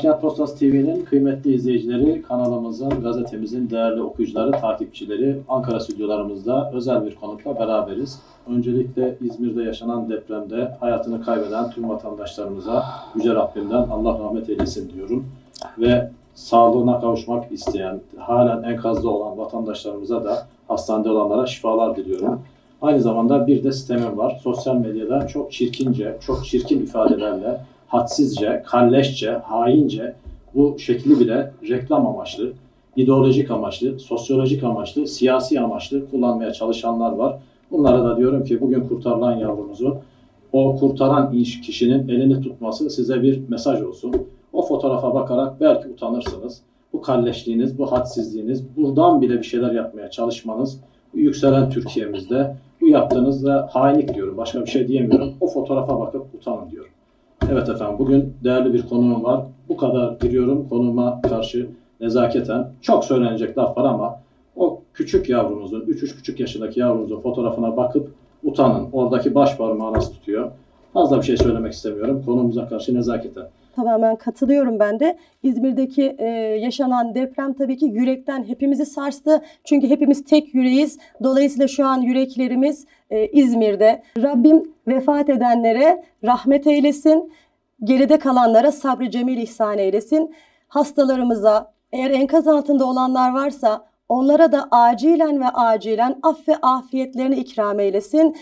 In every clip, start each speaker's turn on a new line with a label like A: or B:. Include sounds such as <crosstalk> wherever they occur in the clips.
A: Başkent Postası TV'nin kıymetli izleyicileri, kanalımızın, gazetemizin değerli okuyucuları, takipçileri, Ankara stüdyolarımızda özel bir konukla beraberiz. Öncelikle İzmir'de yaşanan depremde hayatını kaybeden tüm vatandaşlarımıza Yüce Rabbim'den Allah rahmet eylesin diyorum. Ve sağlığına kavuşmak isteyen, halen enkazda olan vatandaşlarımıza da hastanede olanlara şifalar diliyorum. Aynı zamanda bir de sistemim var. Sosyal medyada çok çirkince, çok çirkin ifadelerle hadsizce, kalleşçe, haince bu şekli bile reklam amaçlı, ideolojik amaçlı, sosyolojik amaçlı, siyasi amaçlı kullanmaya çalışanlar var. Bunlara da diyorum ki bugün kurtarılan yavrumuzu o kurtaran kişinin elini tutması size bir mesaj olsun. O fotoğrafa bakarak belki utanırsınız. Bu kalleşliğiniz, bu hadsizliğiniz, buradan bile bir şeyler yapmaya çalışmanız yükselen Türkiye'mizde bu yaptığınızda hainlik diyorum. Başka bir şey diyemiyorum. O fotoğrafa bakıp utanın diyorum. Evet efendim bugün değerli bir konuğum var. Bu kadar giriyorum konuma karşı nezaketen. Çok söylenecek laf var ama o küçük yavrumuzun, 3-3,5 yaşındaki yavrumuzun fotoğrafına bakıp utanın. Oradaki baş parmağı nasıl tutuyor? Fazla bir şey söylemek istemiyorum konumuza karşı nezaketen
B: tamamen katılıyorum ben de. İzmir'deki e, yaşanan deprem tabii ki yürekten hepimizi sarstı. Çünkü hepimiz tek yüreğiz. Dolayısıyla şu an yüreklerimiz e, İzmir'de. Rabbim vefat edenlere rahmet eylesin. Geride kalanlara sabrı cemil ihsan eylesin. Hastalarımıza, eğer enkaz altında olanlar varsa onlara da acilen ve acilen af ve afiyetlerini ikram eylesin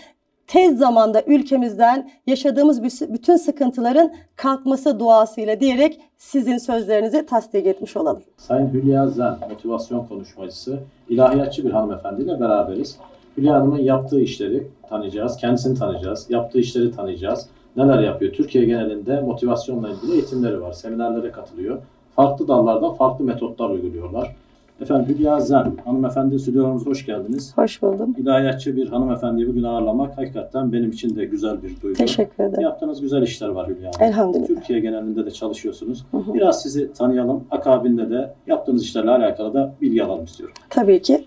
B: tez zamanda ülkemizden yaşadığımız bütün sıkıntıların kalkması duasıyla diyerek sizin sözlerinizi tasdik etmiş olalım.
A: Sayın Hülya Zen, motivasyon konuşmacısı, ilahiyatçı bir hanımefendiyle beraberiz. Hülya Hanım'ın yaptığı işleri tanıyacağız, kendisini tanıyacağız, yaptığı işleri tanıyacağız. Neler yapıyor? Türkiye genelinde motivasyonla ilgili eğitimleri var, seminerlere katılıyor. Farklı dallarda farklı metotlar uyguluyorlar. Efendim Hülya Zen, hanımefendi stüdyomuza hoş geldiniz. Hoş buldum. İlahiyatçı bir hanımefendiyi bugün ağırlamak hakikaten benim için de güzel bir duygu. Teşekkür ederim. Yaptığınız güzel işler var Hülya Hanım. Elhamdülillah. Türkiye genelinde de çalışıyorsunuz. Hı hı. Biraz sizi tanıyalım. Akabinde de yaptığınız işlerle alakalı da bilgi alalım istiyorum.
B: Tabii ki.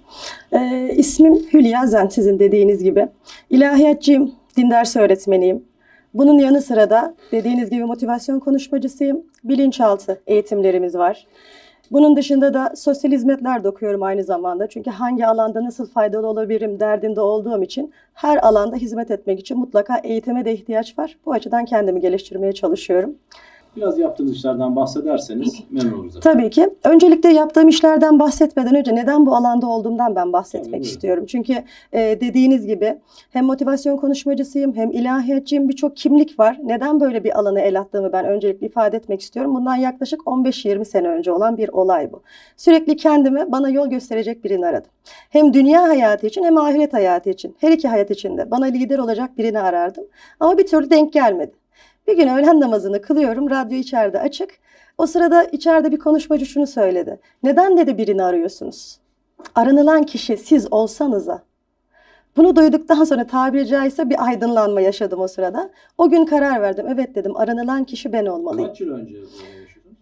B: Ee, ismim Hülya Zen sizin dediğiniz gibi. İlahiyatçıyım, din dersi öğretmeniyim. Bunun yanı sıra da dediğiniz gibi motivasyon konuşmacısıyım. Bilinçaltı eğitimlerimiz var. Bunun dışında da sosyal hizmetler de okuyorum aynı zamanda. Çünkü hangi alanda nasıl faydalı olabilirim derdinde olduğum için her alanda hizmet etmek için mutlaka eğitime de ihtiyaç var. Bu açıdan kendimi geliştirmeye çalışıyorum. Biraz yaptığınız işlerden bahsederseniz <laughs> memnun oluruz. Tabii ki. Öncelikle yaptığım işlerden bahsetmeden önce neden bu alanda olduğumdan ben bahsetmek Tabii, istiyorum. Çünkü e, dediğiniz gibi hem motivasyon konuşmacısıyım hem ilahiyatçıyım birçok kimlik var. Neden böyle bir alana el attığımı ben öncelikle ifade etmek istiyorum. Bundan yaklaşık 15-20 sene önce olan bir olay bu. Sürekli kendimi bana yol gösterecek birini aradım. Hem dünya hayatı için hem ahiret hayatı için. Her iki hayat içinde bana lider olacak birini arardım. Ama bir türlü denk gelmedi. Bir gün öğlen namazını kılıyorum. Radyo içeride açık. O sırada içeride bir konuşmacı şunu söyledi. Neden dedi birini arıyorsunuz? Aranılan kişi siz olsanıza. Bunu duyduktan sonra tabiri caizse bir aydınlanma yaşadım o sırada. O gün karar verdim. Evet dedim aranılan kişi ben olmalıyım. Kaç yıl önce?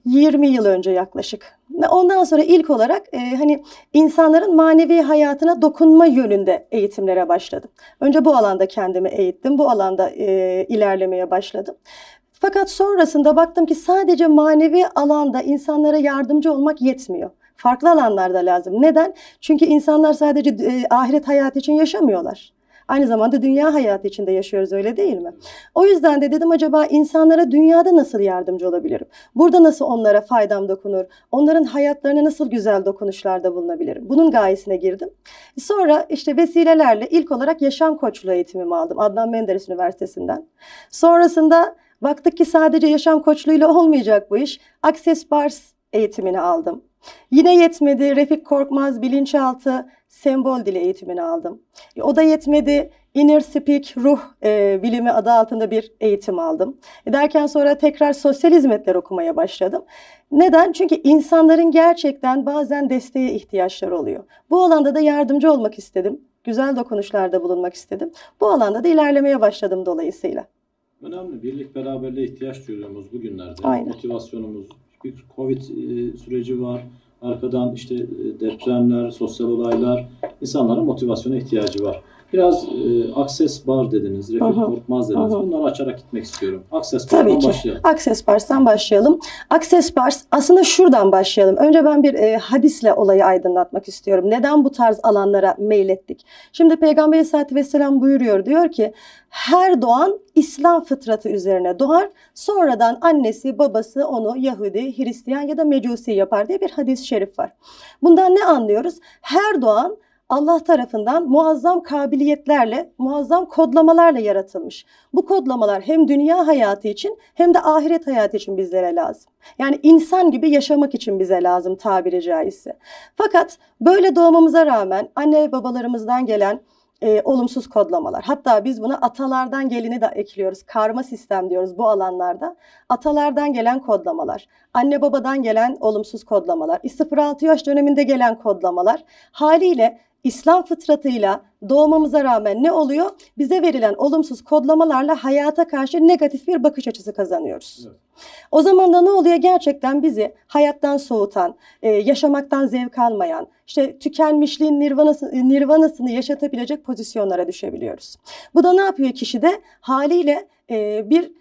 B: 20 yıl önce yaklaşık. Ondan sonra ilk olarak e, hani insanların manevi hayatına dokunma yönünde eğitimlere başladım. Önce bu alanda kendimi eğittim, bu alanda e, ilerlemeye başladım. Fakat sonrasında baktım ki sadece manevi alanda insanlara yardımcı olmak yetmiyor. Farklı alanlarda lazım. Neden? Çünkü insanlar sadece e, ahiret hayatı için yaşamıyorlar. Aynı zamanda dünya hayatı içinde yaşıyoruz öyle değil mi? O yüzden de dedim acaba insanlara dünyada nasıl yardımcı olabilirim? Burada nasıl onlara faydam dokunur? Onların hayatlarına nasıl güzel dokunuşlarda bulunabilirim? Bunun gayesine girdim. Sonra işte vesilelerle ilk olarak yaşam koçluğu eğitimimi aldım Adnan Menderes Üniversitesi'nden. Sonrasında baktık ki sadece yaşam koçluğuyla olmayacak bu iş. Access Bars eğitimini aldım. Yine yetmedi. Refik Korkmaz bilinçaltı sembol dili eğitimini aldım. E, o da yetmedi. Inner Speak Ruh e, Bilimi adı altında bir eğitim aldım. E, derken sonra tekrar sosyal hizmetler okumaya başladım. Neden? Çünkü insanların gerçekten bazen desteğe ihtiyaçları oluyor. Bu alanda da yardımcı olmak istedim. Güzel dokunuşlarda bulunmak istedim. Bu alanda da ilerlemeye başladım dolayısıyla.
A: Önemli. Birlik beraberliğe ihtiyaç duyuyoruz bugünlerde. Aynen. Motivasyonumuz, bir Covid e, süreci var. Arkadan işte e, depremler, sosyal olaylar, insanların motivasyona ihtiyacı var. Biraz e, akses bar dediniz, Refik Aha. Korkmaz dediniz. Aha. Bunları açarak gitmek istiyorum. Akses bardan Tabii ki. başlayalım.
B: Akses bars'tan başlayalım. Akses bar, aslında şuradan başlayalım. Önce ben bir e, hadisle olayı aydınlatmak istiyorum. Neden bu tarz alanlara meylettik? Şimdi Peygamber Aleyhisselatü Vesselam buyuruyor diyor ki her doğan İslam fıtratı üzerine doğar. Sonradan annesi, babası onu Yahudi, Hristiyan ya da Mecusi yapar diye bir hadis-i şerif var. Bundan ne anlıyoruz? Her doğan Allah tarafından muazzam kabiliyetlerle, muazzam kodlamalarla yaratılmış. Bu kodlamalar hem dünya hayatı için hem de ahiret hayatı için bizlere lazım. Yani insan gibi yaşamak için bize lazım tabiri caizse. Fakat böyle doğmamıza rağmen anne ve babalarımızdan gelen e, olumsuz kodlamalar. Hatta biz buna atalardan gelini de ekliyoruz. Karma sistem diyoruz bu alanlarda. Atalardan gelen kodlamalar, anne babadan gelen olumsuz kodlamalar, 0-6 yaş döneminde gelen kodlamalar haliyle İslam fıtratıyla doğmamıza rağmen ne oluyor? Bize verilen olumsuz kodlamalarla hayata karşı negatif bir bakış açısı kazanıyoruz. Evet. O zaman da ne oluyor? Gerçekten bizi hayattan soğutan, e, yaşamaktan zevk almayan, işte tükenmişliğin nirvanası, nirvanasını yaşatabilecek pozisyonlara düşebiliyoruz. Bu da ne yapıyor kişide? Haliyle e, bir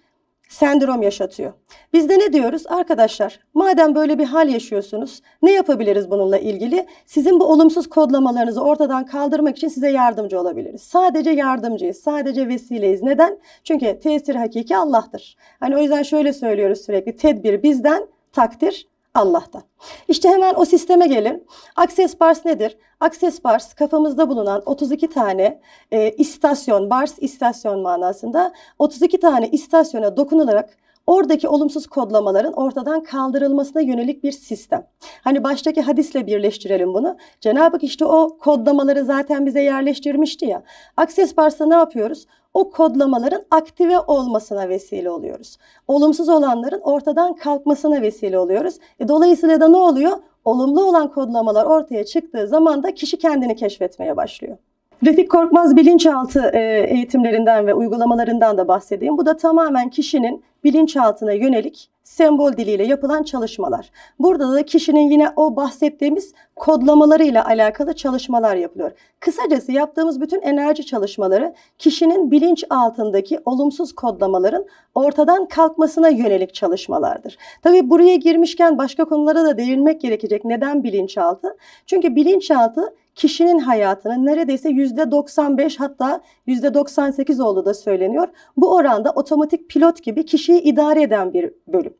B: sendrom yaşatıyor. Biz de ne diyoruz? Arkadaşlar madem böyle bir hal yaşıyorsunuz ne yapabiliriz bununla ilgili? Sizin bu olumsuz kodlamalarınızı ortadan kaldırmak için size yardımcı olabiliriz. Sadece yardımcıyız, sadece vesileyiz. Neden? Çünkü tesir hakiki Allah'tır. Hani o yüzden şöyle söylüyoruz sürekli tedbir bizden, takdir Allah'tan. İşte hemen o sisteme gelin. Access bars nedir? Access bars kafamızda bulunan 32 tane e, istasyon, bars istasyon manasında 32 tane istasyona dokunularak oradaki olumsuz kodlamaların ortadan kaldırılmasına yönelik bir sistem. Hani baştaki hadisle birleştirelim bunu. Cenab-ı Hak işte o kodlamaları zaten bize yerleştirmişti ya. Akses barsa ne yapıyoruz? o kodlamaların aktive olmasına vesile oluyoruz. Olumsuz olanların ortadan kalkmasına vesile oluyoruz. E, dolayısıyla da ne oluyor? Olumlu olan kodlamalar ortaya çıktığı zaman da kişi kendini keşfetmeye başlıyor. Refik Korkmaz bilinçaltı e, eğitimlerinden ve uygulamalarından da bahsedeyim. Bu da tamamen kişinin bilinçaltına yönelik sembol diliyle yapılan çalışmalar. Burada da kişinin yine o bahsettiğimiz kodlamalarıyla alakalı çalışmalar yapılıyor. Kısacası yaptığımız bütün enerji çalışmaları kişinin bilinç altındaki olumsuz kodlamaların ortadan kalkmasına yönelik çalışmalardır. Tabii buraya girmişken başka konulara da değinmek gerekecek. Neden bilinçaltı? Çünkü bilinçaltı kişinin hayatını neredeyse yüzde %95 hatta yüzde %98 olduğu da söyleniyor. Bu oranda otomatik pilot gibi kişi kişiyi idare eden bir bölüm.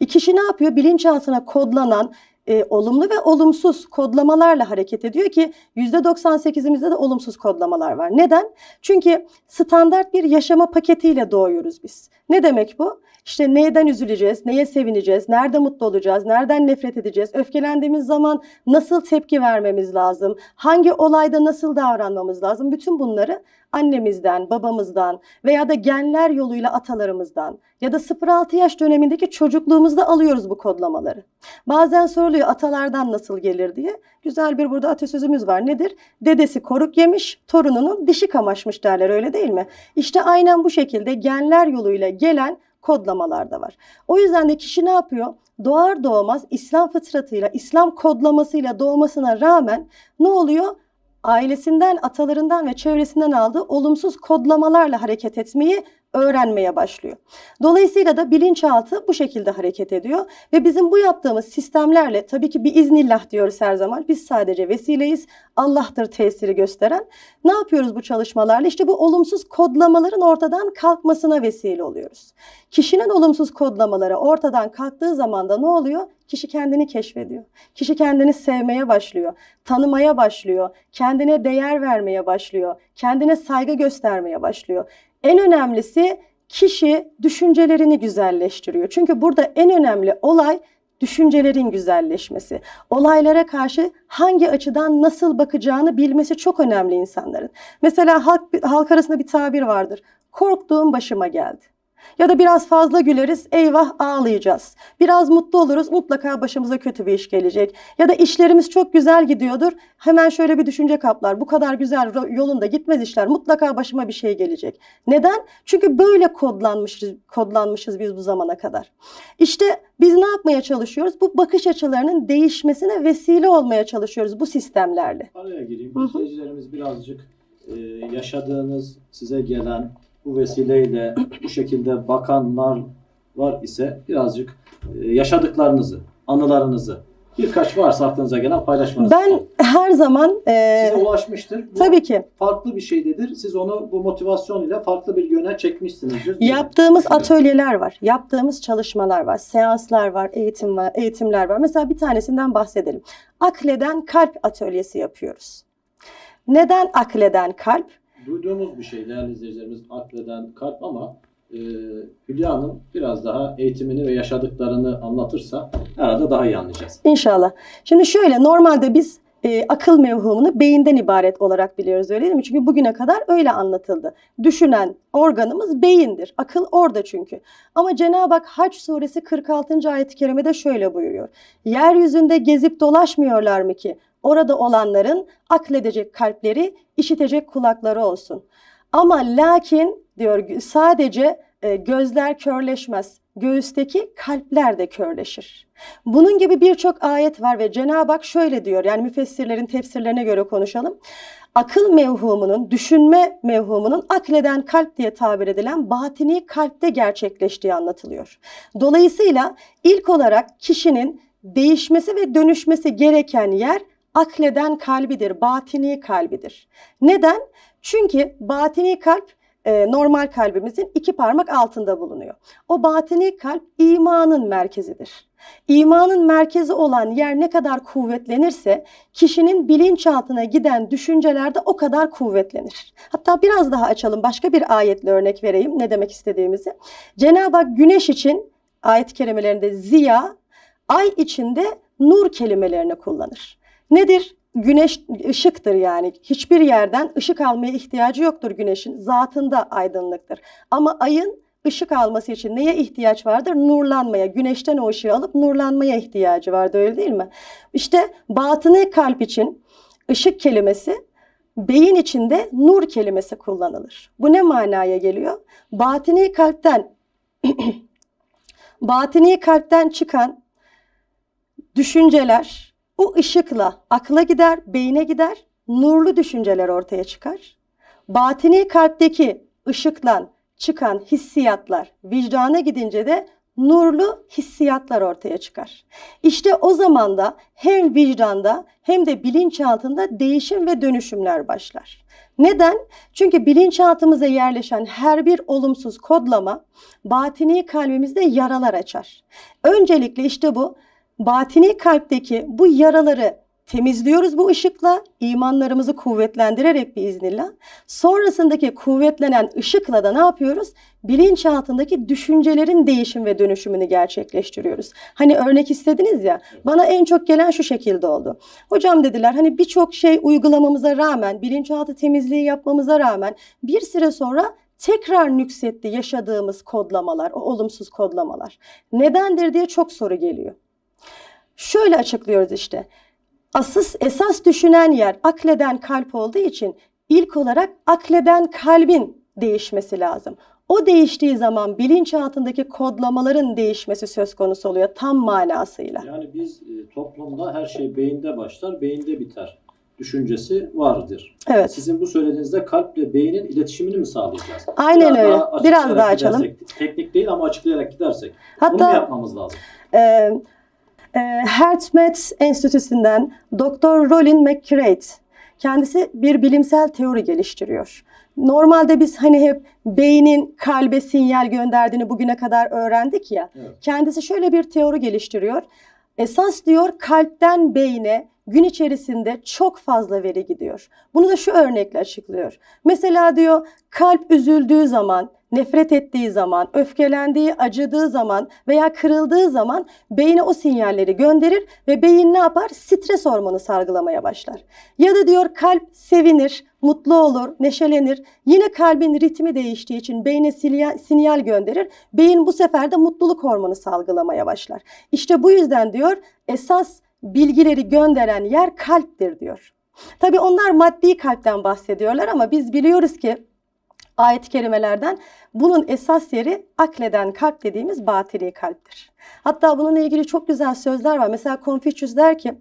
B: İki e, kişi ne yapıyor? Bilinçaltına kodlanan e, olumlu ve olumsuz kodlamalarla hareket ediyor ki %98'imizde de olumsuz kodlamalar var. Neden? Çünkü standart bir yaşama paketiyle doğuyoruz biz. Ne demek bu? İşte neyden üzüleceğiz, neye sevineceğiz, nerede mutlu olacağız, nereden nefret edeceğiz, öfkelendiğimiz zaman nasıl tepki vermemiz lazım, hangi olayda nasıl davranmamız lazım. Bütün bunları annemizden, babamızdan veya da genler yoluyla atalarımızdan ya da 0-6 yaş dönemindeki çocukluğumuzda alıyoruz bu kodlamaları. Bazen soruluyor atalardan nasıl gelir diye. Güzel bir burada atasözümüz var. Nedir? Dedesi koruk yemiş, torununun dişi kamaşmış derler öyle değil mi? İşte aynen bu şekilde genler yoluyla gelen kodlamalar da var. O yüzden de kişi ne yapıyor? Doğar doğmaz İslam fıtratıyla, İslam kodlamasıyla doğmasına rağmen ne oluyor? Ailesinden, atalarından ve çevresinden aldığı olumsuz kodlamalarla hareket etmeyi öğrenmeye başlıyor. Dolayısıyla da bilinçaltı bu şekilde hareket ediyor ve bizim bu yaptığımız sistemlerle tabii ki bir iznillah diyoruz her zaman. Biz sadece vesileyiz. Allah'tır tesiri gösteren. Ne yapıyoruz bu çalışmalarla? İşte bu olumsuz kodlamaların ortadan kalkmasına vesile oluyoruz. Kişinin olumsuz kodlamaları ortadan kalktığı zaman da ne oluyor? Kişi kendini keşfediyor. Kişi kendini sevmeye başlıyor, tanımaya başlıyor, kendine değer vermeye başlıyor, kendine saygı göstermeye başlıyor. En önemlisi kişi düşüncelerini güzelleştiriyor. Çünkü burada en önemli olay düşüncelerin güzelleşmesi. Olaylara karşı hangi açıdan nasıl bakacağını bilmesi çok önemli insanların. Mesela halk, halk arasında bir tabir vardır. Korktuğum başıma geldi. Ya da biraz fazla güleriz, eyvah ağlayacağız. Biraz mutlu oluruz, mutlaka başımıza kötü bir iş gelecek. Ya da işlerimiz çok güzel gidiyordur, hemen şöyle bir düşünce kaplar. Bu kadar güzel yolunda gitmez işler, mutlaka başıma bir şey gelecek. Neden? Çünkü böyle kodlanmışız, kodlanmışız biz bu zamana kadar. İşte biz ne yapmaya çalışıyoruz? Bu bakış açılarının değişmesine vesile olmaya çalışıyoruz bu sistemlerle.
A: Araya gireyim. İzleyicilerimiz birazcık e, yaşadığınız, size gelen bu vesileyle bu şekilde bakanlar var ise birazcık e, yaşadıklarınızı, anılarınızı birkaç varsa aklınıza gelen paylaşmanızı.
B: Ben her zaman e, size ulaşmıştır. Bu tabii ki. Farklı bir
A: şeydedir. Siz onu bu motivasyon ile farklı bir yöne çekmişsiniz. Yaptığımız evet. atölyeler
B: var. Yaptığımız çalışmalar var. Seanslar var, eğitim var, eğitimler var. Mesela bir tanesinden bahsedelim. Akleden kalp atölyesi yapıyoruz. Neden akleden kalp?
A: duyduğumuz bir şey değerli izleyicilerimiz akleden kalp ama e, Hülya biraz daha eğitimini ve yaşadıklarını anlatırsa herhalde daha iyi anlayacağız.
B: İnşallah. Şimdi şöyle normalde biz e, akıl mevhumunu beyinden ibaret olarak biliyoruz öyle değil mi? Çünkü bugüne kadar öyle anlatıldı. Düşünen organımız beyindir. Akıl orada çünkü. Ama Cenab-ı Hak Haç suresi 46. ayet-i kerimede şöyle buyuruyor. Yeryüzünde gezip dolaşmıyorlar mı ki? orada olanların akledecek kalpleri, işitecek kulakları olsun. Ama lakin diyor sadece e, gözler körleşmez. Göğüsteki kalpler de körleşir. Bunun gibi birçok ayet var ve Cenab-ı Hak şöyle diyor. Yani müfessirlerin tefsirlerine göre konuşalım. Akıl mevhumunun, düşünme mevhumunun akleden kalp diye tabir edilen batini kalpte gerçekleştiği anlatılıyor. Dolayısıyla ilk olarak kişinin değişmesi ve dönüşmesi gereken yer akleden kalbidir, batini kalbidir. Neden? Çünkü batini kalp e, normal kalbimizin iki parmak altında bulunuyor. O batini kalp imanın merkezidir. İmanın merkezi olan yer ne kadar kuvvetlenirse kişinin bilinçaltına giden düşünceler de o kadar kuvvetlenir. Hatta biraz daha açalım başka bir ayetle örnek vereyim ne demek istediğimizi. Cenab-ı Hak güneş için ayet kelimelerinde ziya, ay içinde nur kelimelerini kullanır. Nedir? Güneş ışıktır yani. Hiçbir yerden ışık almaya ihtiyacı yoktur güneşin. Zatında aydınlıktır. Ama ayın ışık alması için neye ihtiyaç vardır? Nurlanmaya, güneşten o ışığı alıp nurlanmaya ihtiyacı vardır öyle değil mi? İşte batını kalp için ışık kelimesi beyin içinde nur kelimesi kullanılır. Bu ne manaya geliyor? Batini kalpten <clears throat> batini kalpten çıkan düşünceler, o ışıkla akla gider, beyine gider, nurlu düşünceler ortaya çıkar. Batini kalpteki ışıkla çıkan hissiyatlar vicdana gidince de nurlu hissiyatlar ortaya çıkar. İşte o zaman da hem vicdanda hem de bilinçaltında değişim ve dönüşümler başlar. Neden? Çünkü bilinçaltımıza yerleşen her bir olumsuz kodlama batini kalbimizde yaralar açar. Öncelikle işte bu batini kalpteki bu yaraları temizliyoruz bu ışıkla, imanlarımızı kuvvetlendirerek bir biiznillah. Sonrasındaki kuvvetlenen ışıkla da ne yapıyoruz? Bilinçaltındaki düşüncelerin değişim ve dönüşümünü gerçekleştiriyoruz. Hani örnek istediniz ya, bana en çok gelen şu şekilde oldu. Hocam dediler hani birçok şey uygulamamıza rağmen, bilinçaltı temizliği yapmamıza rağmen bir süre sonra tekrar nüksetti yaşadığımız kodlamalar, o olumsuz kodlamalar. Nedendir diye çok soru geliyor. Şöyle açıklıyoruz işte. Asıl esas düşünen yer akleden kalp olduğu için ilk olarak akleden kalbin değişmesi lazım. O değiştiği zaman bilinçaltındaki kodlamaların değişmesi söz konusu oluyor tam manasıyla.
A: Yani biz e, toplumda her şey beyinde başlar, beyinde biter düşüncesi vardır. Evet. Sizin bu söylediğinizde kalple beynin iletişimini mi sağlayacağız? Aynen biraz öyle. Daha biraz daha açalım. Gidersek, teknik değil ama açıklayarak gidersek. Hatta, bunu yapmamız lazım.
B: E, ee, HeartMath Enstitüsü'nden Dr. Rollin McCrate kendisi bir bilimsel teori geliştiriyor. Normalde biz hani hep beynin kalbe sinyal gönderdiğini bugüne kadar öğrendik ya. Evet. Kendisi şöyle bir teori geliştiriyor. Esas diyor kalpten beyne gün içerisinde çok fazla veri gidiyor. Bunu da şu örnekle açıklıyor. Mesela diyor kalp üzüldüğü zaman nefret ettiği zaman, öfkelendiği, acıdığı zaman veya kırıldığı zaman beyine o sinyalleri gönderir ve beyin ne yapar? Stres hormonu sargılamaya başlar. Ya da diyor kalp sevinir, mutlu olur, neşelenir. Yine kalbin ritmi değiştiği için beyne sinyal gönderir. Beyin bu sefer de mutluluk hormonu salgılamaya başlar. İşte bu yüzden diyor esas bilgileri gönderen yer kalptir diyor. Tabii onlar maddi kalpten bahsediyorlar ama biz biliyoruz ki ayet-i kerimelerden. Bunun esas yeri akleden kalp dediğimiz batili kalptir. Hatta bununla ilgili çok güzel sözler var. Mesela Confucius der ki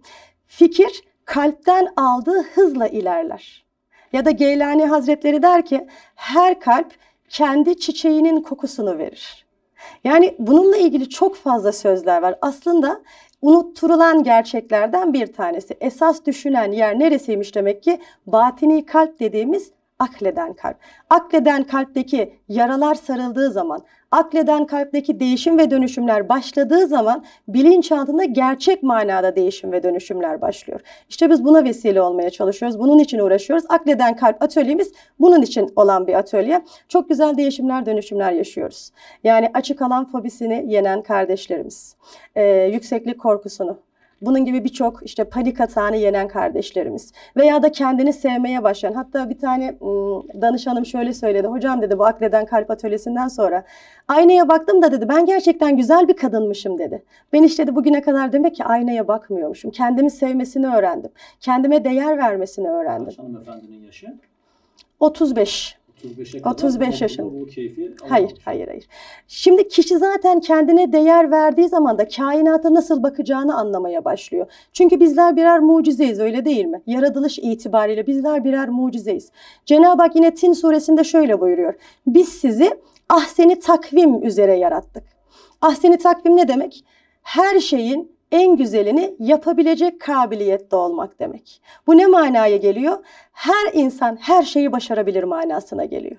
B: fikir kalpten aldığı hızla ilerler. Ya da Geylani Hazretleri der ki her kalp kendi çiçeğinin kokusunu verir. Yani bununla ilgili çok fazla sözler var. Aslında unutturulan gerçeklerden bir tanesi. Esas düşünen yer neresiymiş demek ki? Batini kalp dediğimiz akleden kalp. Akleden kalpteki yaralar sarıldığı zaman, akleden kalpteki değişim ve dönüşümler başladığı zaman bilinçaltında gerçek manada değişim ve dönüşümler başlıyor. İşte biz buna vesile olmaya çalışıyoruz. Bunun için uğraşıyoruz. Akleden kalp atölyemiz bunun için olan bir atölye. Çok güzel değişimler, dönüşümler yaşıyoruz. Yani açık alan fobisini yenen kardeşlerimiz, e, yükseklik korkusunu, bunun gibi birçok işte panik atağını yenen kardeşlerimiz veya da kendini sevmeye başlayan hatta bir tane danışanım şöyle söyledi. Hocam dedi bu akleden kalp atölyesinden sonra aynaya baktım da dedi ben gerçekten güzel bir kadınmışım dedi. Ben işte de bugüne kadar demek ki aynaya bakmıyormuşum. Kendimi sevmesini öğrendim. Kendime değer vermesini öğrendim. Hanımefendinin yaşı? 35.
A: 35'e 35 yaşında bu keyfi Hayır,
B: hayır, hayır. Şimdi kişi zaten kendine değer verdiği zaman da kainata nasıl bakacağını anlamaya başlıyor. Çünkü bizler birer mucizeyiz öyle değil mi? Yaratılış itibariyle bizler birer mucizeyiz. Cenab-ı Hak yine Tin suresinde şöyle buyuruyor. Biz sizi ahseni takvim üzere yarattık. Ahseni takvim ne demek? Her şeyin en güzelini yapabilecek kabiliyette olmak demek. Bu ne manaya geliyor? Her insan her şeyi başarabilir manasına geliyor.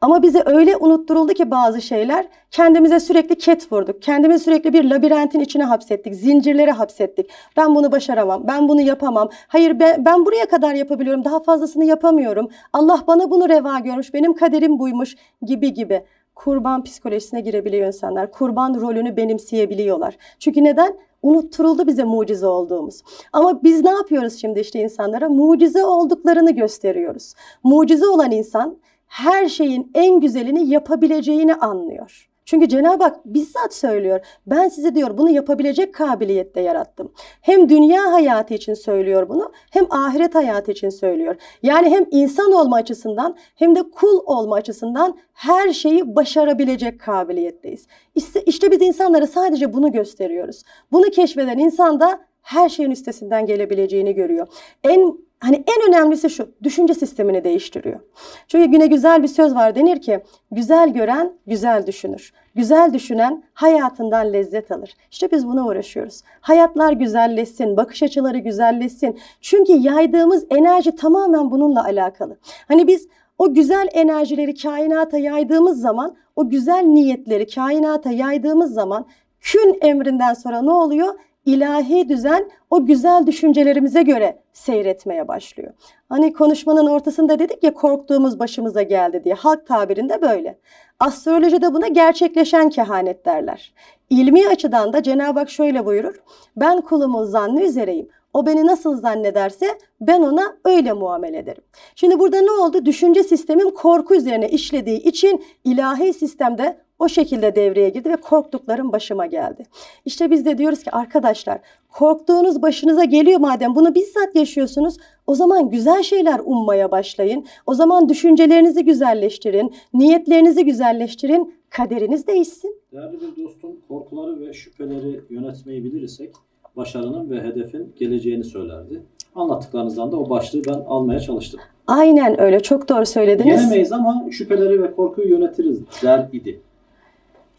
B: Ama bize öyle unutturuldu ki bazı şeyler kendimize sürekli ket vurduk. Kendimizi sürekli bir labirentin içine hapsettik. Zincirlere hapsettik. Ben bunu başaramam. Ben bunu yapamam. Hayır ben, ben buraya kadar yapabiliyorum. Daha fazlasını yapamıyorum. Allah bana bunu reva görmüş. Benim kaderim buymuş gibi gibi. Kurban psikolojisine girebiliyor insanlar. Kurban rolünü benimseyebiliyorlar. Çünkü neden? unutturuldu bize mucize olduğumuz. Ama biz ne yapıyoruz şimdi işte insanlara? Mucize olduklarını gösteriyoruz. Mucize olan insan her şeyin en güzelini yapabileceğini anlıyor. Çünkü Cenab-ı Hak bizzat söylüyor. Ben size diyor bunu yapabilecek kabiliyette yarattım. Hem dünya hayatı için söylüyor bunu hem ahiret hayatı için söylüyor. Yani hem insan olma açısından hem de kul olma açısından her şeyi başarabilecek kabiliyetteyiz. İşte, işte biz insanlara sadece bunu gösteriyoruz. Bunu keşfeden insan da her şeyin üstesinden gelebileceğini görüyor. En hani en önemlisi şu, düşünce sistemini değiştiriyor. Çünkü güne güzel bir söz var denir ki, güzel gören güzel düşünür. Güzel düşünen hayatından lezzet alır. İşte biz buna uğraşıyoruz. Hayatlar güzelleşsin, bakış açıları güzelleşsin. Çünkü yaydığımız enerji tamamen bununla alakalı. Hani biz o güzel enerjileri kainata yaydığımız zaman, o güzel niyetleri kainata yaydığımız zaman kün emrinden sonra ne oluyor? İlahi düzen o güzel düşüncelerimize göre seyretmeye başlıyor. Hani konuşmanın ortasında dedik ya korktuğumuz başımıza geldi diye. Halk tabirinde böyle. Astrolojide buna gerçekleşen kehanet derler. İlmi açıdan da Cenab-ı Hak şöyle buyurur. Ben kulumun zannı üzereyim. O beni nasıl zannederse ben ona öyle muamele ederim. Şimdi burada ne oldu? Düşünce sistemin korku üzerine işlediği için ilahi sistemde o şekilde devreye girdi ve korktuklarım başıma geldi. İşte biz de diyoruz ki arkadaşlar korktuğunuz başınıza geliyor madem bunu bizzat yaşıyorsunuz o zaman güzel şeyler ummaya başlayın. O zaman düşüncelerinizi güzelleştirin, niyetlerinizi güzelleştirin, kaderiniz değişsin. Değerli
A: bir dostum korkuları ve şüpheleri yönetmeyi bilirsek başarının ve hedefin geleceğini söylerdi. Anlattıklarınızdan da o başlığı ben almaya çalıştım.
B: Aynen öyle çok doğru söylediniz. Yenemeyiz
A: ama şüpheleri ve korkuyu yönetiriz der idi.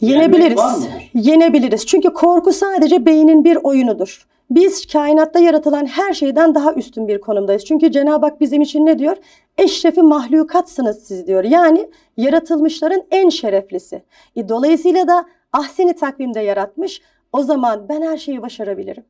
B: Yenebiliriz. Yenebiliriz. Çünkü korku sadece beynin bir oyunudur. Biz kainatta yaratılan her şeyden daha üstün bir konumdayız. Çünkü Cenab-ı Hak bizim için ne diyor? Eşrefi mahlukatsınız siz diyor. Yani yaratılmışların en şereflisi. E, dolayısıyla da ahseni takvimde yaratmış. O zaman ben her şeyi başarabilirim.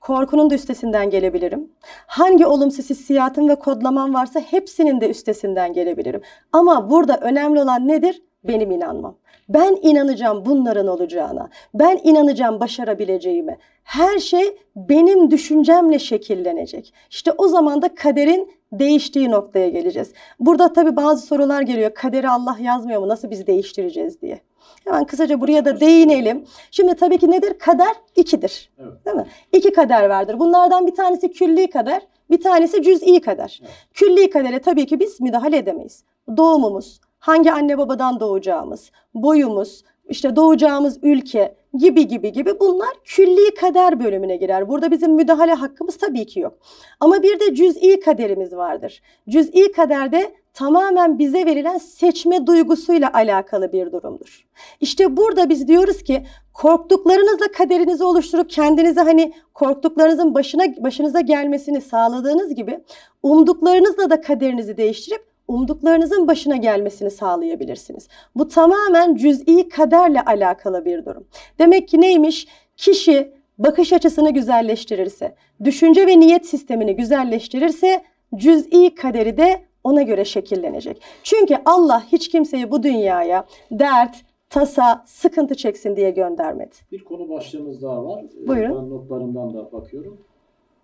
B: Korkunun da üstesinden gelebilirim. Hangi olumsuz hissiyatım ve kodlamam varsa hepsinin de üstesinden gelebilirim. Ama burada önemli olan nedir? Benim inanmam. Ben inanacağım bunların olacağına. Ben inanacağım başarabileceğime. Her şey benim düşüncemle şekillenecek. İşte o zaman da kaderin değiştiği noktaya geleceğiz. Burada tabii bazı sorular geliyor. Kaderi Allah yazmıyor mu? Nasıl biz değiştireceğiz diye. Hemen kısaca buraya da şey değinelim. Şimdi tabii ki nedir? Kader ikidir. Evet. Değil mi? İki kader vardır. Bunlardan bir tanesi külli kader, bir tanesi cüz'i kader. Evet. Külli kadere tabii ki biz müdahale edemeyiz. Doğumumuz, hangi anne babadan doğacağımız, boyumuz, işte doğacağımız ülke gibi gibi gibi bunlar külli kader bölümüne girer. Burada bizim müdahale hakkımız tabii ki yok. Ama bir de cüz'i kaderimiz vardır. Cüz'i kaderde tamamen bize verilen seçme duygusuyla alakalı bir durumdur. İşte burada biz diyoruz ki korktuklarınızla kaderinizi oluşturup kendinizi hani korktuklarınızın başına başınıza gelmesini sağladığınız gibi umduklarınızla da kaderinizi değiştirip umduklarınızın başına gelmesini sağlayabilirsiniz. Bu tamamen cüz'i kaderle alakalı bir durum. Demek ki neymiş? Kişi bakış açısını güzelleştirirse, düşünce ve niyet sistemini güzelleştirirse cüz'i kaderi de ona göre şekillenecek. Çünkü Allah hiç kimseyi bu dünyaya dert, tasa, sıkıntı çeksin diye göndermedi.
A: Bir konu başlığımız daha var. Buyurun. Ben notlarımdan da bakıyorum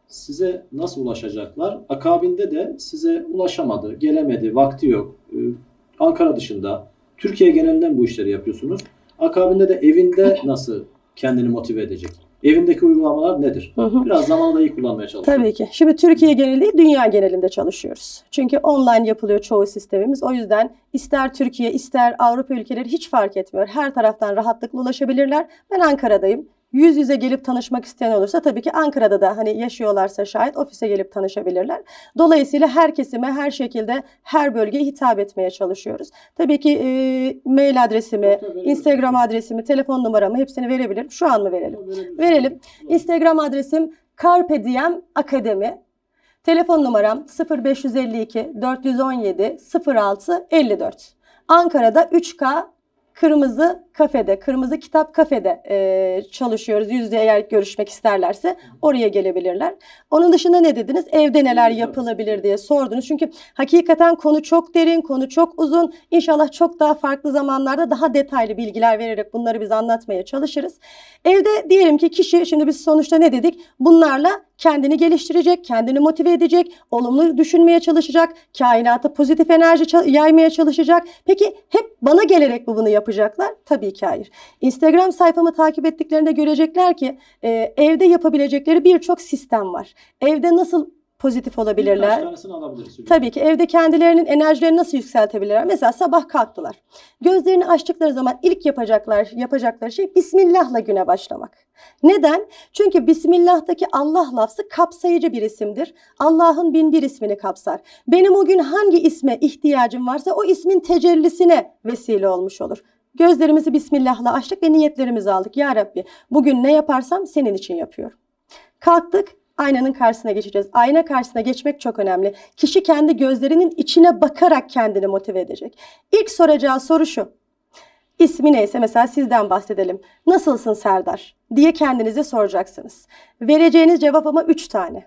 A: size nasıl ulaşacaklar? Akabinde de size ulaşamadı, gelemedi, vakti yok. Ee, Ankara dışında, Türkiye genelinden bu işleri yapıyorsunuz. Akabinde de evinde nasıl kendini motive edecek? Evindeki uygulamalar nedir? Hı hı. Biraz zamanı da iyi kullanmaya çalışıyoruz.
B: Tabii ki. Şimdi Türkiye geneli dünya genelinde çalışıyoruz. Çünkü online yapılıyor çoğu sistemimiz. O yüzden ister Türkiye, ister Avrupa ülkeleri hiç fark etmiyor. Her taraftan rahatlıkla ulaşabilirler. Ben Ankara'dayım yüz yüze gelip tanışmak isteyen olursa tabii ki Ankara'da da hani yaşıyorlarsa şayet ofise gelip tanışabilirler. Dolayısıyla her kesime, her şekilde, her bölgeye hitap etmeye çalışıyoruz. Tabii ki e, mail adresimi, Instagram adresimi, telefon numaramı hepsini verebilirim. Şu an mı verelim? Verelim. Instagram adresim Carpe Diem Akademi. Telefon numaram 0552 417 06 54. Ankara'da 3K Kırmızı kafede, Kırmızı Kitap Kafede e, çalışıyoruz. Yüzde eğer görüşmek isterlerse oraya gelebilirler. Onun dışında ne dediniz? Evde neler yapılabilir diye sordunuz. Çünkü hakikaten konu çok derin, konu çok uzun. İnşallah çok daha farklı zamanlarda daha detaylı bilgiler vererek bunları biz anlatmaya çalışırız. Evde diyelim ki kişi, şimdi biz sonuçta ne dedik? Bunlarla kendini geliştirecek, kendini motive edecek, olumlu düşünmeye çalışacak, kainata pozitif enerji yaymaya çalışacak. Peki hep bana gelerek mi bunu yapacaklar? Tabii ki hayır. Instagram sayfamı takip ettiklerinde görecekler ki e, evde yapabilecekleri birçok sistem var. Evde nasıl pozitif olabilirler.
A: tanesini alabiliriz.
B: Tabii ki evde kendilerinin enerjilerini nasıl yükseltebilirler? Mesela sabah kalktılar. Gözlerini açtıkları zaman ilk yapacaklar yapacakları şey Bismillah'la güne başlamak. Neden? Çünkü Bismillah'taki Allah lafzı kapsayıcı bir isimdir. Allah'ın bin bir ismini kapsar. Benim o gün hangi isme ihtiyacım varsa o ismin tecellisine vesile olmuş olur. Gözlerimizi Bismillah'la açtık ve niyetlerimizi aldık. Ya Rabbi bugün ne yaparsam senin için yapıyorum. Kalktık, aynanın karşısına geçeceğiz. Ayna karşısına geçmek çok önemli. Kişi kendi gözlerinin içine bakarak kendini motive edecek. İlk soracağı soru şu. İsmi neyse mesela sizden bahsedelim. Nasılsın Serdar diye kendinize soracaksınız. Vereceğiniz cevap ama üç tane.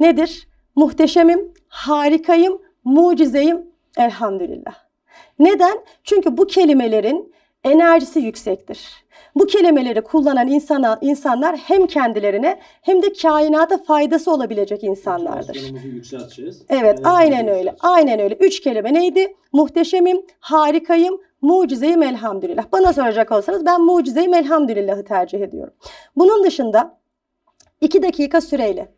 B: Nedir? Muhteşemim, harikayım, mucizeyim, elhamdülillah. Neden? Çünkü bu kelimelerin enerjisi yüksektir. Bu kelimeleri kullanan insana, insanlar hem kendilerine hem de kainata faydası olabilecek insanlardır. Evet, ee, aynen öyle. Aynen öyle. Üç kelime neydi? Muhteşemim, harikayım, mucizeyim elhamdülillah. Bana soracak olsanız ben mucizeyim elhamdülillahı tercih ediyorum. Bunun dışında iki dakika süreyle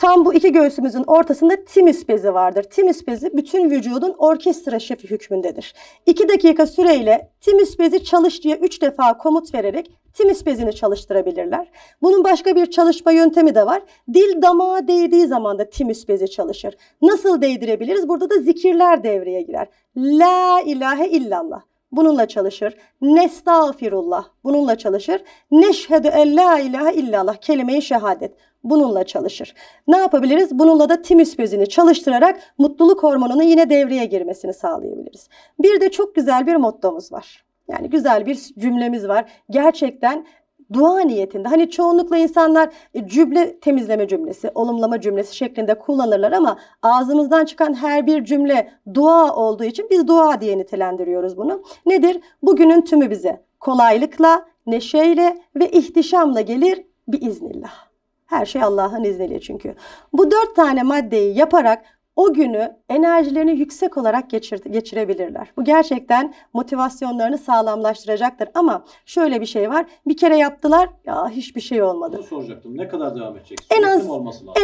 B: Tam bu iki göğsümüzün ortasında timüs bezi vardır. Timüs bezi bütün vücudun orkestra şefi hükmündedir. 2 dakika süreyle timüs bezi çalış diye 3 defa komut vererek timüs bezini çalıştırabilirler. Bunun başka bir çalışma yöntemi de var. Dil damağa değdiği zaman da timüs bezi çalışır. Nasıl değdirebiliriz? Burada da zikirler devreye girer. La ilahe illallah bununla çalışır. Nestağfirullah bununla çalışır. Neşhedü en la ilahe illallah kelime-i şehadet bununla çalışır. Ne yapabiliriz? Bununla da timüs bezini çalıştırarak mutluluk hormonunun yine devreye girmesini sağlayabiliriz. Bir de çok güzel bir mottomuz var. Yani güzel bir cümlemiz var. Gerçekten dua niyetinde hani çoğunlukla insanlar e, cümle temizleme cümlesi, olumlama cümlesi şeklinde kullanırlar ama ağzımızdan çıkan her bir cümle dua olduğu için biz dua diye nitelendiriyoruz bunu. Nedir? Bugünün tümü bize kolaylıkla, neşeyle ve ihtişamla gelir bir iznillah. Her şey Allah'ın izniyle çünkü. Bu dört tane maddeyi yaparak o günü enerjilerini yüksek olarak geçir, geçirebilirler. Bu gerçekten motivasyonlarını sağlamlaştıracaktır. Ama şöyle bir şey var. Bir kere yaptılar, ya hiçbir şey olmadı.
A: Bunu soracaktım. Ne kadar devam edecek? En az,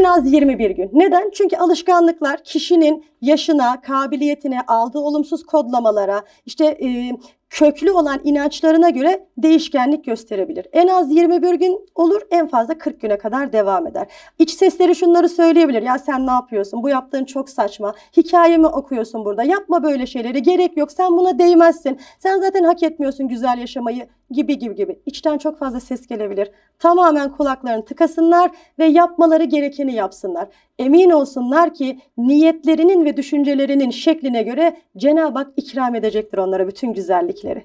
B: en az 21 gün. Neden? Çünkü alışkanlıklar kişinin yaşına, kabiliyetine, aldığı olumsuz kodlamalara, işte e, köklü olan inançlarına göre değişkenlik gösterebilir. En az 21 gün olur, en fazla 40 güne kadar devam eder. İç sesleri şunları söyleyebilir. Ya sen ne yapıyorsun? Bu yaptığın çok saçma. Hikayemi okuyorsun burada. Yapma böyle şeyleri. Gerek yok. Sen buna değmezsin. Sen zaten hak etmiyorsun güzel yaşamayı gibi gibi gibi. İçten çok fazla ses gelebilir. Tamamen kulaklarını tıkasınlar ve yapmaları gerekeni yapsınlar. Emin olsunlar ki niyetlerinin ve düşüncelerinin şekline göre Cenab-ı Hak ikram edecektir onlara bütün güzellikleri.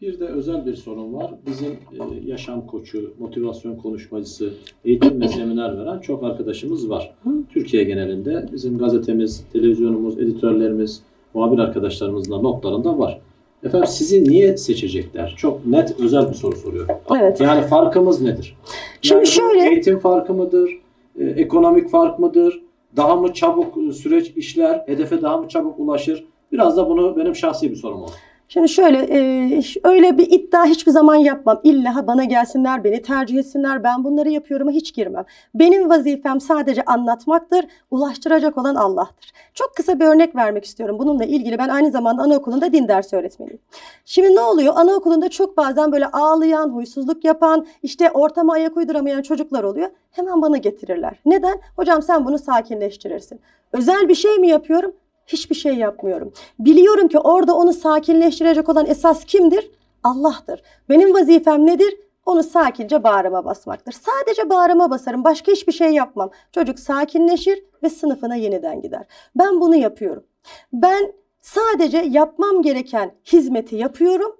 A: Bir de özel bir sorun var. Bizim e, yaşam koçu, motivasyon konuşmacısı, eğitim ve seminer veren çok arkadaşımız var. Türkiye genelinde bizim gazetemiz, televizyonumuz, editörlerimiz, muhabir arkadaşlarımızla notlarında var. Efendim sizi niye seçecekler? Çok net özel bir soru soruyor. Evet. Yani farkımız nedir? Şimdi yani şöyle. Eğitim farkı mıdır? E, ekonomik fark mıdır? Daha mı çabuk süreç işler? Hedefe daha mı çabuk ulaşır? Biraz da bunu benim şahsi bir sorum olsun.
B: Şimdi şöyle e, öyle bir iddia hiçbir zaman yapmam. İlla bana gelsinler, beni tercih etsinler, ben bunları yapıyorum'a hiç girmem. Benim vazifem sadece anlatmaktır, ulaştıracak olan Allah'tır. Çok kısa bir örnek vermek istiyorum bununla ilgili. Ben aynı zamanda anaokulunda din dersi öğretmeniyim. Şimdi ne oluyor? Anaokulunda çok bazen böyle ağlayan, huysuzluk yapan, işte ortama ayak uyduramayan çocuklar oluyor. Hemen bana getirirler. Neden? Hocam sen bunu sakinleştirirsin. Özel bir şey mi yapıyorum? hiçbir şey yapmıyorum. Biliyorum ki orada onu sakinleştirecek olan esas kimdir? Allah'tır. Benim vazifem nedir? Onu sakince bağrıma basmaktır. Sadece bağrıma basarım. Başka hiçbir şey yapmam. Çocuk sakinleşir ve sınıfına yeniden gider. Ben bunu yapıyorum. Ben sadece yapmam gereken hizmeti yapıyorum.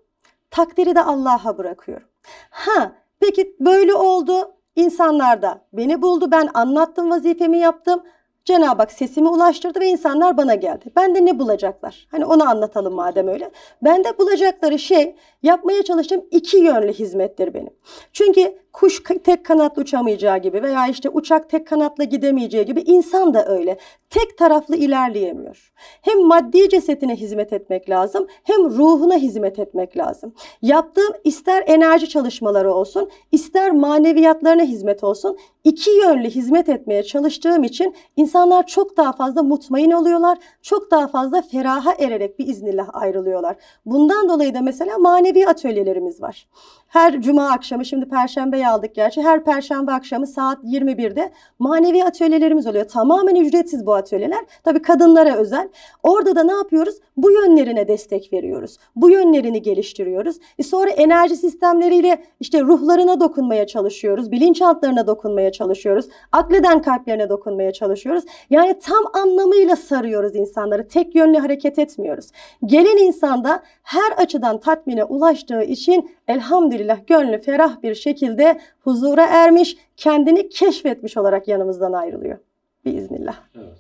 B: Takdiri de Allah'a bırakıyorum. Ha, peki böyle oldu. İnsanlar da beni buldu. Ben anlattım, vazifemi yaptım. Cenab-ı Hak sesimi ulaştırdı ve insanlar bana geldi. Ben de ne bulacaklar? Hani onu anlatalım madem öyle. Ben de bulacakları şey yapmaya çalıştığım iki yönlü hizmettir benim. Çünkü kuş tek kanatlı uçamayacağı gibi veya işte uçak tek kanatla gidemeyeceği gibi insan da öyle. Tek taraflı ilerleyemiyor. Hem maddi cesetine hizmet etmek lazım hem ruhuna hizmet etmek lazım. Yaptığım ister enerji çalışmaları olsun ister maneviyatlarına hizmet olsun iki yönlü hizmet etmeye çalıştığım için insanlar çok daha fazla mutmain oluyorlar. Çok daha fazla feraha ererek bir iznillah ayrılıyorlar. Bundan dolayı da mesela manevi atölyelerimiz var. Her cuma akşamı şimdi perşembe araya aldık gerçi. Her perşembe akşamı saat 21'de manevi atölyelerimiz oluyor. Tamamen ücretsiz bu atölyeler. Tabii kadınlara özel. Orada da ne yapıyoruz? Bu yönlerine destek veriyoruz. Bu yönlerini geliştiriyoruz. E sonra enerji sistemleriyle işte ruhlarına dokunmaya çalışıyoruz. Bilinçaltlarına dokunmaya çalışıyoruz. Akleden kalplerine dokunmaya çalışıyoruz. Yani tam anlamıyla sarıyoruz insanları. Tek yönlü hareket etmiyoruz. Gelen insanda her açıdan tatmine ulaştığı için elhamdülillah gönlü ferah bir şekilde içinde huzura ermiş, kendini keşfetmiş olarak yanımızdan ayrılıyor. Biiznillah.
A: Evet.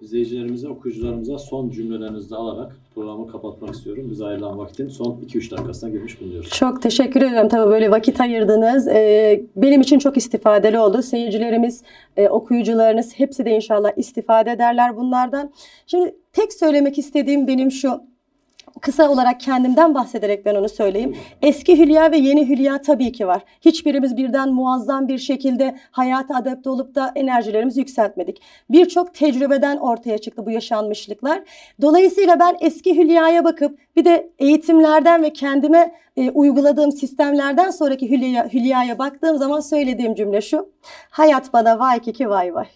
A: İzleyicilerimize, okuyucularımıza son cümlelerinizi alarak programı kapatmak istiyorum. Biz ayrılan vaktin son 2-3 dakikasına girmiş bulunuyoruz. Çok
B: teşekkür ederim. Tabii böyle vakit ayırdınız. Ee, benim için çok istifadeli oldu. Seyircilerimiz, e, okuyucularınız hepsi de inşallah istifade ederler bunlardan. Şimdi tek söylemek istediğim benim şu kısa olarak kendimden bahsederek ben onu söyleyeyim. Eski Hülya ve yeni Hülya tabii ki var. Hiçbirimiz birden muazzam bir şekilde hayata adapte olup da enerjilerimizi yükseltmedik. Birçok tecrübeden ortaya çıktı bu yaşanmışlıklar. Dolayısıyla ben eski Hülya'ya bakıp bir de eğitimlerden ve kendime e, uyguladığım sistemlerden sonraki Hülya, Hülya'ya baktığım zaman söylediğim cümle şu. Hayat bana vay ki vay vay.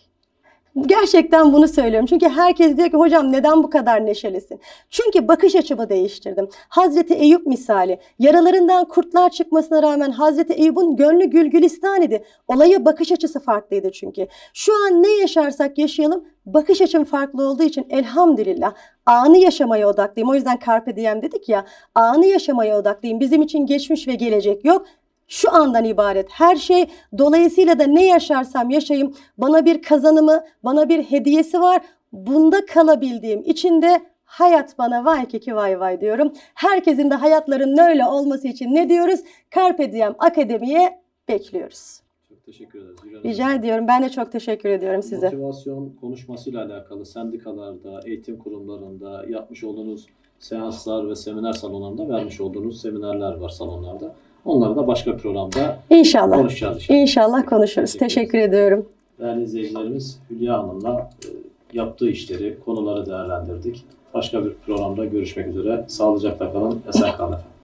B: Gerçekten bunu söylüyorum. Çünkü herkes diyor ki hocam neden bu kadar neşelisin? Çünkü bakış açımı değiştirdim. Hazreti Eyüp misali. Yaralarından kurtlar çıkmasına rağmen Hazreti Eyüp'ün gönlü gülgülistan idi. Olaya bakış açısı farklıydı çünkü. Şu an ne yaşarsak yaşayalım bakış açım farklı olduğu için elhamdülillah anı yaşamaya odaklıyım. O yüzden karpe Diem dedik ya anı yaşamaya odaklıyım. Bizim için geçmiş ve gelecek yok şu andan ibaret her şey. Dolayısıyla da ne yaşarsam yaşayayım bana bir kazanımı, bana bir hediyesi var. Bunda kalabildiğim için de hayat bana vay kiki vay vay diyorum. Herkesin de hayatların öyle olması için ne diyoruz? Carpe Diem Akademi'ye bekliyoruz. Çok teşekkür ederiz. Rica, ediyorum. Ben de çok teşekkür ediyorum size. Motivasyon
A: konuşmasıyla alakalı sendikalarda, eğitim kurumlarında yapmış olduğunuz seanslar ve seminer salonlarında vermiş olduğunuz seminerler var salonlarda. Onları da başka programda
B: inşallah. konuşacağız. Inşallah, inşallah konuşuruz. Teşekkür, Teşekkür ediyorum.
A: Değerli izleyicilerimiz Hülya Hanım'la e, yaptığı işleri, konuları değerlendirdik. Başka bir programda görüşmek üzere. Sağlıcakla kalın, esen kalın efendim.